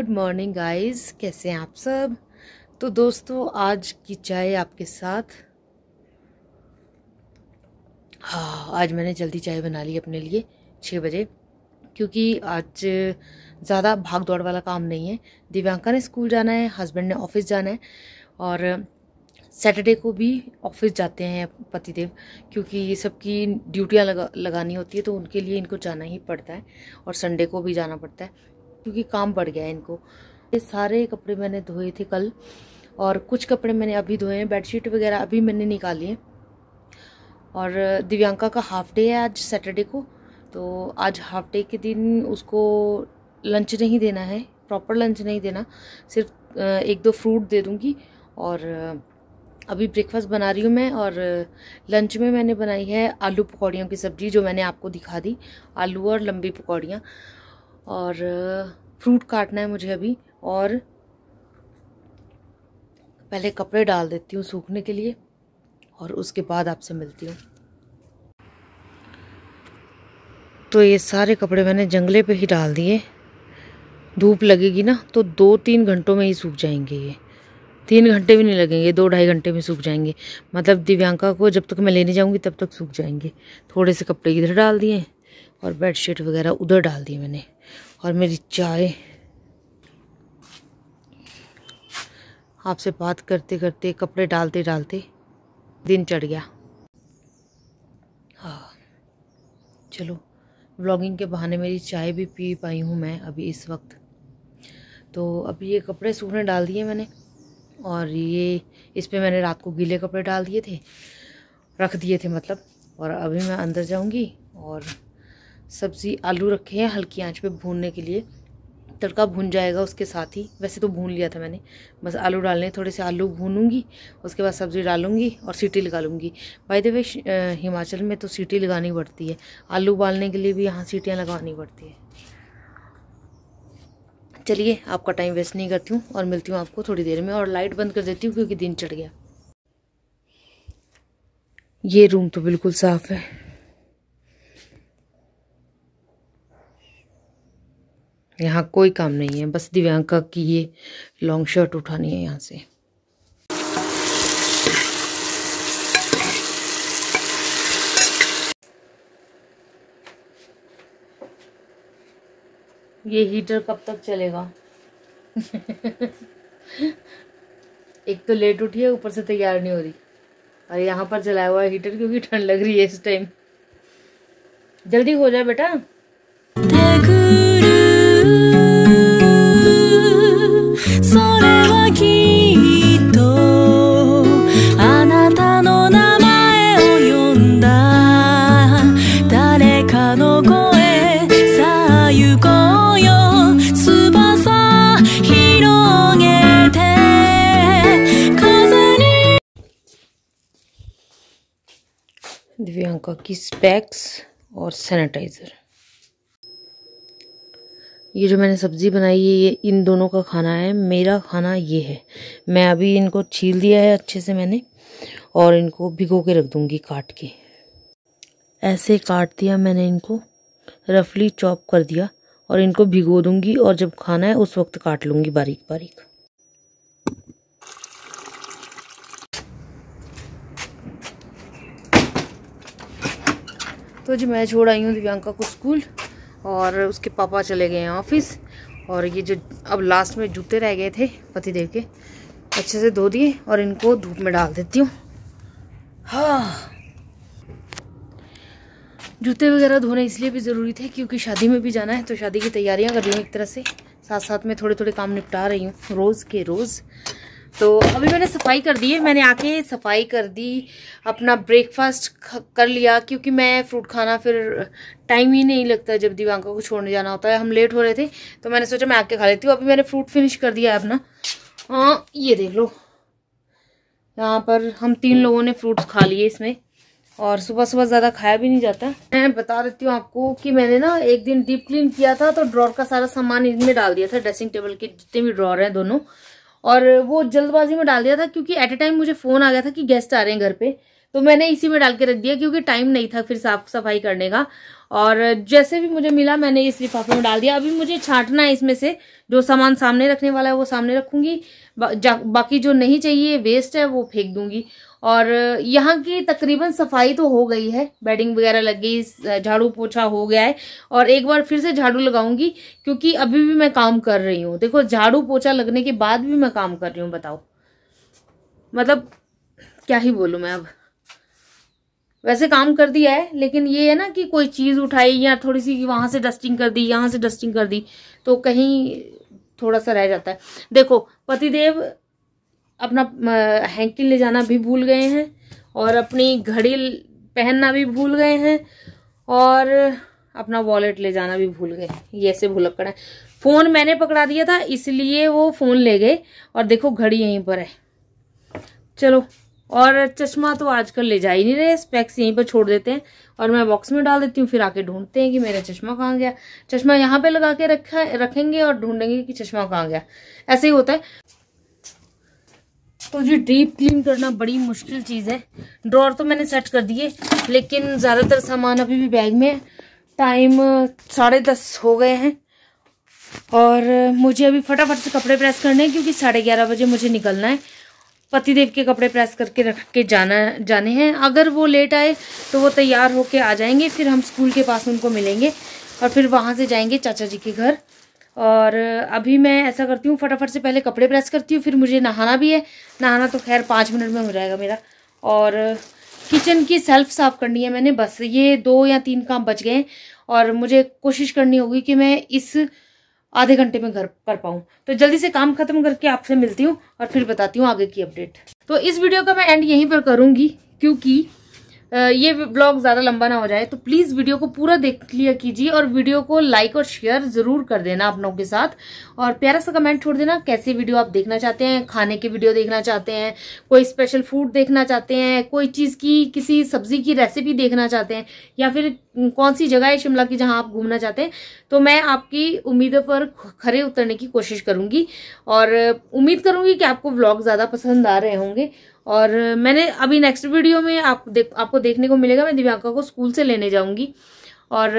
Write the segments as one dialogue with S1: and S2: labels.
S1: good morning guys कैसे हैं आप सब तो दोस्तों आज की चाय आपके साथ हाँ आज मैंने जल्दी चाय बना ली अपने लिए छः बजे क्योंकि आज ज़्यादा भाग दौड़ वाला काम नहीं है दिव्यांका ने स्कूल जाना है हस्बैंड ने ऑफिस जाना है और सैटरडे को भी ऑफिस जाते हैं पतिदेव क्योंकि ये सबकी ड्यूटियाँ लगा लगानी होती है तो उनके लिए इनको जाना ही पड़ता है और संडे को भी जाना पड़ता है क्योंकि काम बढ़ गया है इनको ये सारे कपड़े मैंने धोए थे कल और कुछ कपड़े मैंने अभी धोए हैं बेडशीट वगैरह अभी मैंने निकाली है और दिव्यांका का हाफ डे है आज सैटरडे को तो आज हाफ डे के दिन उसको लंच नहीं देना है प्रॉपर लंच नहीं देना सिर्फ एक दो फ्रूट दे दूँगी और अभी ब्रेकफास्ट बना रही हूँ मैं और लंच में मैंने बनाई है आलू पकौड़ियों की सब्ज़ी जो मैंने आपको दिखा दी आलू और लंबी पकौड़ियाँ और फ्रूट काटना है मुझे अभी और पहले कपड़े डाल देती हूँ सूखने के लिए और उसके बाद आपसे मिलती हूँ तो ये सारे कपड़े मैंने जंगले पे ही डाल दिए धूप लगेगी ना तो दो तीन घंटों में ही सूख जाएंगे ये तीन घंटे भी नहीं लगेंगे दो ढाई घंटे में सूख जाएंगे मतलब दिव्यांका को जब तक मैं लेने जाऊँगी तब तक सूख जाएंगे थोड़े से कपड़े इधर डाल दिए और बेडशीट वगैरह उधर डाल दिए मैंने और मेरी चाय आपसे बात करते करते कपड़े डालते डालते दिन चढ़ गया हाँ चलो ब्लॉगिंग के बहाने मेरी चाय भी पी पाई हूँ मैं अभी इस वक्त तो अभी ये कपड़े सूखने डाल दिए मैंने और ये इस पर मैंने रात को गीले कपड़े डाल दिए थे रख दिए थे मतलब और अभी मैं अंदर जाऊँगी और सब्ज़ी आलू रखे हैं हल्की आंच पे भूनने के लिए तड़का भून जाएगा उसके साथ ही वैसे तो भून लिया था मैंने बस आलू डालने थोड़े से आलू भूनूंगी उसके बाद सब्ज़ी डालूंगी और सीटी लगा लूँगी भाई देवे हिमाचल में तो सीटी लगानी पड़ती है आलू उबालने के लिए भी यहाँ सीटियाँ लगानी पड़ती है चलिए आपका टाइम वेस्ट नहीं करती हूँ और मिलती हूँ आपको थोड़ी देर में और लाइट बंद कर देती हूँ क्योंकि दिन चढ़ गया ये रूम तो बिल्कुल साफ़ है यहाँ कोई काम नहीं है बस दिव्यांका की ये लॉन्ग शर्ट उठानी है यहाँ से ये हीटर कब तक चलेगा एक तो लेट उठी है ऊपर से तैयार नहीं हो रही और यहाँ पर चलाया हुआ है हीटर क्योंकि ठंड लग रही है इस टाइम जल्दी हो जाए बेटा दिव्यांका की स्पैक्स और सैनिटाइज़र ये जो मैंने सब्ज़ी बनाई है ये इन दोनों का खाना है मेरा खाना ये है मैं अभी इनको छील दिया है अच्छे से मैंने और इनको भिगो के रख दूँगी काट के ऐसे काट दिया मैंने इनको रफली चॉप कर दिया और इनको भिगो दूँगी और जब खाना है उस वक्त काट लूँगी बारीक बारीक तो जी मैं छोड़ आई हूँ दिव्यांका को स्कूल और उसके पापा चले गए हैं ऑफिस और ये जो अब लास्ट में जूते रह गए थे पति देव के अच्छे से धो दिए और इनको धूप में डाल देती हूँ हाँ जूते वगैरह धोने इसलिए भी ज़रूरी थे क्योंकि शादी में भी जाना है तो शादी की तैयारियाँ कर रही हूँ एक तरह से साथ साथ में थोड़े थोड़े काम निपटा रही हूँ रोज़ के रोज़ तो अभी मैंने सफाई कर दी है मैंने आके सफाई कर दी अपना ब्रेकफास्ट कर लिया क्योंकि मैं फ्रूट खाना फिर टाइम ही नहीं लगता जब दिवांका को छोड़ने जाना होता है हम लेट हो रहे थे तो मैंने सोचा मैं आके खा लेती हूँ अभी मैंने फ्रूट फिनिश कर दिया है अपना हाँ ये देख लो यहाँ पर हम तीन लोगों ने फ्रूट्स खा लिए इसमें और सुबह सुबह ज़्यादा खाया भी नहीं जाता मैं बता देती हूँ आपको कि मैंने ना एक दिन डीप क्लीन किया था तो ड्रॉर का सारा सामान इनमें डाल दिया था ड्रेसिंग टेबल के जितने भी ड्रॉर हैं दोनों और वो जल्दबाजी में डाल दिया था क्योंकि एट ए टाइम मुझे फ़ोन आ गया था कि गेस्ट आ रहे हैं घर पे तो मैंने इसी में डाल के रख दिया क्योंकि टाइम नहीं था फिर साफ सफाई करने का और जैसे भी मुझे मिला मैंने इस लिफाफे में डाल दिया अभी मुझे छांटना है इसमें से जो सामान सामने रखने वाला है वो सामने रखूंगी बा, बाकी जो नहीं चाहिए वेस्ट है वो फेंक दूंगी और यहाँ की तकरीबन सफाई तो हो गई है बेडिंग वगैरह लग गई झाड़ू पोछा हो गया है और एक बार फिर से झाड़ू लगाऊंगी क्योंकि अभी भी मैं काम कर रही हूँ देखो झाड़ू पोछा लगने के बाद भी मैं काम कर रही हूँ बताओ मतलब क्या ही बोलूँ मैं अब वैसे काम कर दिया है लेकिन ये है ना कि कोई चीज़ उठाई या थोड़ी सी वहाँ से डस्टिंग कर दी यहाँ से डस्टिंग कर दी तो कहीं थोड़ा सा रह जाता है देखो पतिदेव अपना हैंकी ले जाना भी भूल गए हैं और अपनी घड़ी पहनना भी भूल गए हैं और अपना वॉलेट ले जाना भी भूल गए ये ऐसे भूलक्कड़ है फ़ोन मैंने पकड़ा दिया था इसलिए वो फ़ोन ले गए और देखो घड़ी यहीं पर है चलो और चश्मा तो आजकल ले जा ही नहीं रहे स्पेक्स यहीं पर छोड़ देते हैं और मैं बॉक्स में डाल देती हूँ फिर आके ढूंढते हैं कि मेरा चश्मा कहाँ गया चश्मा यहाँ पे लगा के रखा रखेंगे और ढूंढेंगे कि चश्मा कहाँ गया ऐसे ही होता है तो जी डीप क्लीन करना बड़ी मुश्किल चीज़ है ड्रॉर तो मैंने सेट कर दिए लेकिन ज़्यादातर सामान अभी भी बैग में है टाइम साढ़े दस हो गए हैं और मुझे अभी फटाफट से कपड़े प्रेस करने हैं क्योंकि साढ़े ग्यारह बजे मुझे निकलना है पतिदेव के कपड़े प्रेस करके रख के जाना जाने हैं अगर वो लेट आए तो वो तैयार होके आ जाएंगे फिर हम स्कूल के पास उनको मिलेंगे और फिर वहाँ से जाएंगे चाचा जी के घर और अभी मैं ऐसा करती हूँ फटाफट से पहले कपड़े प्रेस करती हूँ फिर मुझे नहाना भी है नहाना तो खैर पाँच मिनट में हो जाएगा मेरा और किचन की सेल्फ साफ़ करनी है मैंने बस ये दो या तीन काम बच गए हैं और मुझे कोशिश करनी होगी कि मैं इस आधे घंटे में घर कर पाऊँ तो जल्दी से काम ख़त्म करके आपसे मिलती हूँ और फिर बताती हूँ आगे की अपडेट तो इस वीडियो का मैं एंड यहीं पर करूँगी क्योंकि ये ब्लॉग ज़्यादा लंबा ना हो जाए तो प्लीज़ वीडियो को पूरा देख लिया कीजिए और वीडियो को लाइक और शेयर ज़रूर कर देना आप लोगों के साथ और प्यारा सा कमेंट छोड़ देना कैसे वीडियो आप देखना चाहते हैं खाने की वीडियो देखना चाहते हैं कोई स्पेशल फूड देखना चाहते हैं कोई चीज़ की किसी सब्ज़ी की रेसिपी देखना चाहते हैं या फिर कौन सी जगह है शिमला की जहाँ आप घूमना चाहते हैं तो मैं आपकी उम्मीदों पर खरे उतरने की कोशिश करूँगी और उम्मीद करूँगी कि आपको ब्लॉग ज़्यादा पसंद आ रहे होंगे और मैंने अभी नेक्स्ट वीडियो में आप देख आपको देखने को मिलेगा मैं दिव्यांका को स्कूल से लेने जाऊंगी और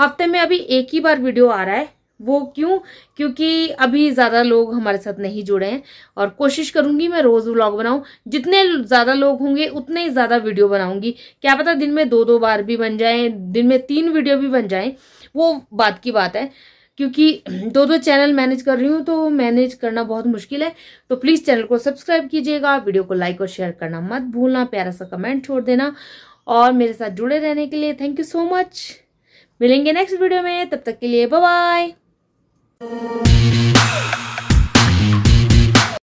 S1: हफ्ते में अभी एक ही बार वीडियो आ रहा है वो क्यों क्योंकि अभी ज़्यादा लोग हमारे साथ नहीं जुड़े हैं और कोशिश करूंगी मैं रोज़ व्लॉग बनाऊं जितने ज़्यादा लोग होंगे उतने ही ज़्यादा वीडियो बनाऊंगी क्या पता दिन में दो दो बार भी बन जाए दिन में तीन वीडियो भी बन जाए वो बात की बात है क्योंकि दो दो चैनल मैनेज कर रही हूँ तो मैनेज करना बहुत मुश्किल है तो प्लीज़ चैनल को सब्सक्राइब कीजिएगा वीडियो को लाइक और शेयर करना मत भूलना प्यारा सा कमेंट छोड़ देना और मेरे साथ जुड़े रहने के लिए थैंक यू सो मच मिलेंगे नेक्स्ट वीडियो में तब तक के लिए बाय